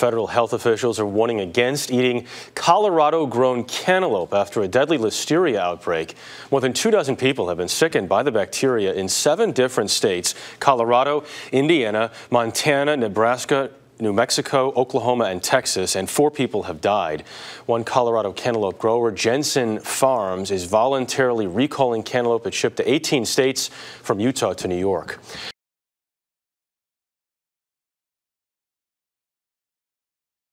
Federal health officials are warning against eating Colorado grown cantaloupe after a deadly listeria outbreak. More than two dozen people have been sickened by the bacteria in seven different states Colorado, Indiana, Montana, Nebraska, New Mexico, Oklahoma, and Texas, and four people have died. One Colorado cantaloupe grower, Jensen Farms, is voluntarily recalling cantaloupe it shipped to 18 states from Utah to New York.